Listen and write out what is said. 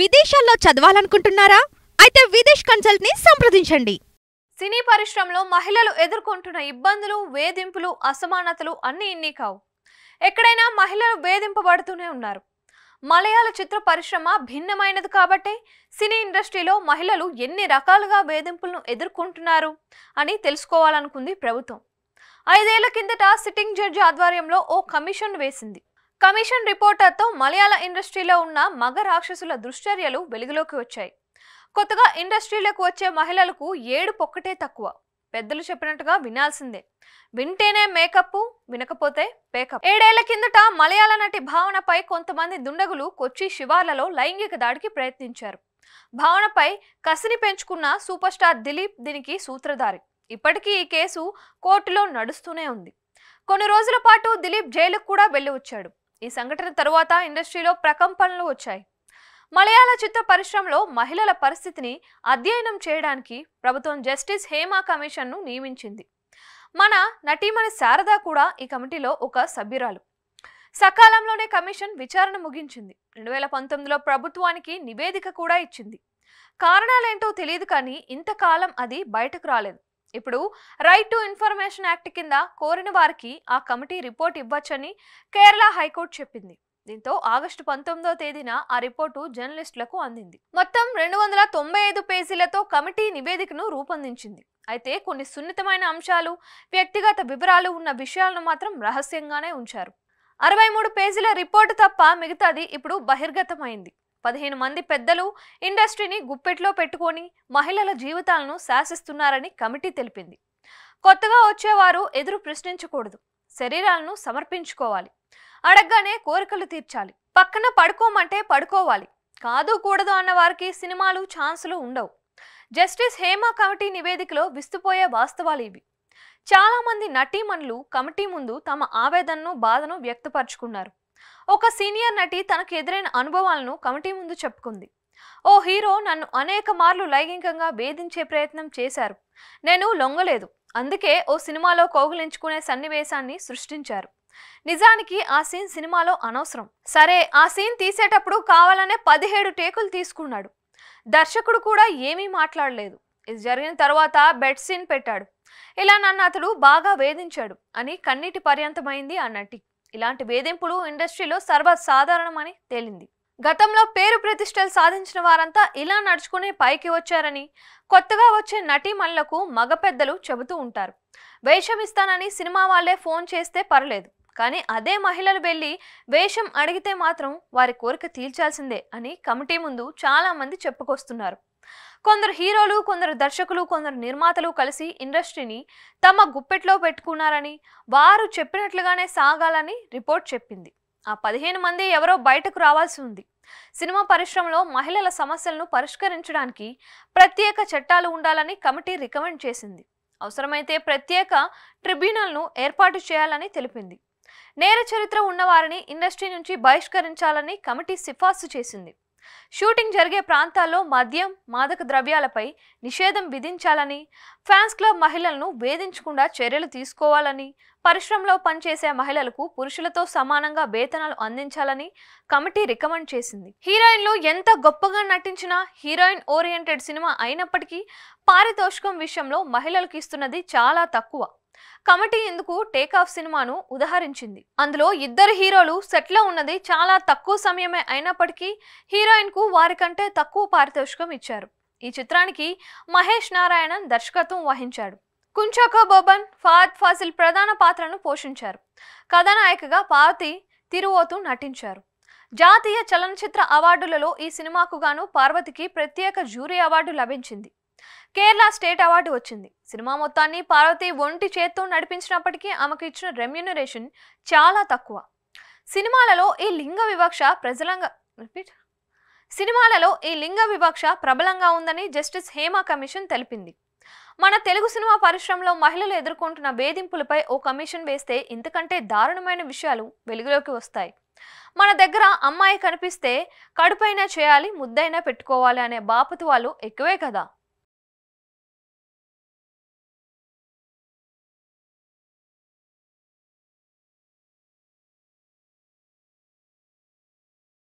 విదేశాల్లో చదవాలనుకుంటున్నారా అయితే విదేశ్ కన్సల్ట్ ని సంప్రదించండి సినీ పరిశ్రమలో మహిళలు ఎదుర్కొంటున్న ఇబ్బందులు వేధింపులు అసమానతలు అన్నీ ఇన్ని కావు ఎక్కడైనా మహిళలు వేధింపబడుతూనే ఉన్నారు మలయాళ చిత్ర పరిశ్రమ భిన్నమైనది కాబట్టి సినీ ఇండస్ట్రీలో మహిళలు ఎన్ని రకాలుగా వేధింపులను ఎదుర్కొంటున్నారు అని తెలుసుకోవాలనుకుంది ప్రభుత్వం ఐదేళ్ల కిందట సిట్టింగ్ జడ్జి ఆధ్వర్యంలో ఓ కమిషన్ వేసింది కమిషన్ రిపోర్టర్తో మలయాళ ఇండస్ట్రీలో ఉన్న మగ రాక్షసుల దుశ్చర్యలు వెలుగులోకి వచ్చాయి కొత్తగా ఇండస్ట్రీలకు వచ్చే మహిళలకు ఏడు పొక్కటే తక్కువ పెద్దలు చెప్పినట్టుగా వినాల్సిందే వింటేనే మేకప్ వినకపోతే పేకప్ ఏడేళ్ల కిందట మలయాళ నటి భావనపై కొంతమంది దుండగులు కొచ్చి శివార్లలో లైంగిక దాడికి ప్రయత్నించారు భావనపై కసిని పెంచుకున్న సూపర్ స్టార్ దిలీప్ దీనికి సూత్రధారి ఇప్పటికీ ఈ కేసు కోర్టులో నడుస్తూనే ఉంది కొన్ని రోజుల పాటు దిలీప్ జైలుకు కూడా వెళ్ళి వచ్చాడు ఈ సంఘటన తరువాత ఇండస్ట్రీలో ప్రకంపనలు వచ్చాయి మలయాళ చిత్ర పరిశ్రమలో మహిళల పరిస్థితిని అధ్యయనం చేయడానికి ప్రభుత్వం జస్టిస్ హేమా కమిషన్ను నియమించింది మన నటీమణి శారద కూడా ఈ కమిటీలో ఒక సభ్యురాలు సకాలంలోనే కమిషన్ విచారణ ముగించింది రెండు వేల పంతొమ్మిదిలో ప్రభుత్వానికి నివేదిక కూడా ఇచ్చింది కారణాలేంటో తెలియదు కానీ ఇంతకాలం అది బయటకు రాలేదు ఇప్పుడు రైట్ టు ఇన్ఫర్మేషన్ యాక్ట్ కింద కోరిన వారికి ఆ కమిటీ రిపోర్ట్ ఇవ్వచ్చని కేరళ హైకోర్టు చెప్పింది దీంతో ఆగస్టు పంతొమ్మిదో తేదీన ఆ రిపోర్టు జర్నలిస్టులకు అందింది మొత్తం రెండు వందల తొంభై ఐదు పేజీలతో కమిటీ నివేదికను రూపొందించింది అయితే కొన్ని సున్నితమైన అంశాలు వ్యక్తిగత వివరాలు ఉన్న విషయాలను మాత్రం రహస్యంగానే ఉంచారు అరవై మూడు పేజీల రిపోర్టు తప్ప మిగతాది ఇప్పుడు బహిర్గతమైంది పదిహేను మంది పెద్దలు ఇండస్ట్రీని గుప్పెట్లో పెట్టుకొని మహిళల జీవితాలను శాసిస్తున్నారని కమిటీ తెలిపింది కొత్తగా వచ్చేవారు ఎదురు ప్రశ్నించకూడదు శరీరాలను సమర్పించుకోవాలి అడగ్గానే కోరికలు తీర్చాలి పక్కన పడుకోమంటే పడుకోవాలి కాదు కూడదు అన్న వారికి సినిమాలు ఛాన్సులు ఉండవు జస్టిస్ హేమ కమిటీ నివేదికలో విస్తుపోయే వాస్తవాలు ఇవి చాలామంది నటీమణులు కమిటీ ముందు తమ ఆవేదనను బాధను వ్యక్తపరుచుకున్నారు ఒక సీనియర్ నటి తనకు ఎదురైన అనుభవాలను కమిటీ ముందు చెప్పుకుంది ఓ హీరో నన్ను అనేక మార్లు లైంగికంగా వేధించే ప్రయత్నం చేశారు నేను లొంగలేదు అందుకే ఓ సినిమాలో కౌగులించుకునే సన్నివేశాన్ని సృష్టించారు నిజానికి ఆ సీన్ సినిమాలో అనవసరం సరే ఆ సీన్ తీసేటప్పుడు కావాలనే పదిహేడు టేకులు తీసుకున్నాడు దర్శకుడు కూడా ఏమీ మాట్లాడలేదు ఇది జరిగిన తర్వాత బెడ్ సీన్ పెట్టాడు ఇలా నన్ను అతడు బాగా వేధించాడు అని కన్నీటి పర్యంతమైంది ఆ నటి ఇలాంటి వేధింపులు ఇండస్ట్రీలో సర్వసాధారణమని తేలింది గతంలో పేరు ప్రతిష్టలు సాధించిన వారంతా ఇలా నడుచుకునే పైకి వచ్చారని కొత్తగా వచ్చే నటీమణులకు పెద్దలు చెబుతూ ఉంటారు వేషమిస్తానని సినిమా వాళ్ళే ఫోన్ చేస్తే పర్లేదు కానీ అదే మహిళలు వెళ్ళి వేషం అడిగితే మాత్రం వారి కోరిక తీర్చాల్సిందే అని కమిటీ ముందు చాలామంది చెప్పుకొస్తున్నారు కొందరు హీరోలు కొందరు దర్శకులు కొందరు నిర్మాతలు కలిసి ఇండస్ట్రీని తమ గుప్పెట్లో పెట్టుకున్నారని వారు చెప్పినట్లుగానే సాగాలని రిపోర్ట్ చెప్పింది ఆ పదిహేను మంది ఎవరో బయటకు రావాల్సి ఉంది సినిమా పరిశ్రమలో మహిళల సమస్యలను పరిష్కరించడానికి ప్రత్యేక చట్టాలు ఉండాలని కమిటీ రికమెండ్ చేసింది అవసరమైతే ప్రత్యేక ట్రిబ్యునల్ను ఏర్పాటు చేయాలని తెలిపింది నేర చరిత్ర ఉన్నవారిని ఇండస్ట్రీ నుంచి బహిష్కరించాలని కమిటీ సిఫార్సు చేసింది షూటింగ్ జరిగే ప్రాంతాల్లో మద్యం మాదక ద్రవ్యాలపై నిషేధం విధించాలని ఫ్యాన్స్ క్లబ్ మహిళలను వేధించకుండా చర్యలు తీసుకోవాలని పరిశ్రమలో పనిచేసే మహిళలకు పురుషులతో సమానంగా వేతనాలు అందించాలని కమిటీ రికమెండ్ చేసింది హీరోయిన్లు ఎంత గొప్పగా నటించినా హీరోయిన్ ఓరియంటెడ్ సినిమా అయినప్పటికీ పారితోషికం విషయంలో మహిళలకు ఇస్తున్నది చాలా తక్కువ కమిటీ ఇందుకు టేక్ ఆఫ్ సినిమాను ఉదహరించింది అందులో ఇద్దరు హీరోలు సెట్లో ఉన్నది చాలా తక్కువ సమయమే అయినప్పటికీ హీరోయిన్కు వారికంటే తక్కువ పారితోషికం ఇచ్చారు ఈ చిత్రానికి మహేష్ నారాయణన్ దర్శకత్వం వహించాడు కుంచాకో బొబన్ ఫాద్ ఫాసిల్ ప్రధాన పాత్రను పోషించారు కథానాయికగా పార్వతి తిరువోతు నటించారు జాతీయ చలనచిత్ర అవార్డులలో ఈ సినిమాకు గాను పార్వతికి ప్రత్యేక జ్యూరీ అవార్డు లభించింది కేరళ స్టేట్ అవార్డు వచ్చింది సినిమా మొత్తాన్ని పార్వతి ఒంటి చేత్తో నడిపించినప్పటికీ ఆమెకు ఇచ్చిన రెమ్యూనరేషన్ చాలా తక్కువ సినిమాలలో ఈ లింగ వివక్ష ప్రజలంగా రిపీట్ సినిమాలలో ఈ లింగ వివక్ష ప్రబలంగా ఉందని జస్టిస్ హేమా కమిషన్ తెలిపింది మన తెలుగు సినిమా పరిశ్రమలో మహిళలు ఎదుర్కొంటున్న వేధింపులపై ఓ కమిషన్ వేస్తే ఇంతకంటే దారుణమైన విషయాలు వెలుగులోకి వస్తాయి మన దగ్గర అమ్మాయి కనిపిస్తే కడుపైనా చేయాలి ముద్దైనా పెట్టుకోవాలి అనే బాపతి వాళ్ళు ఎక్కువే కదా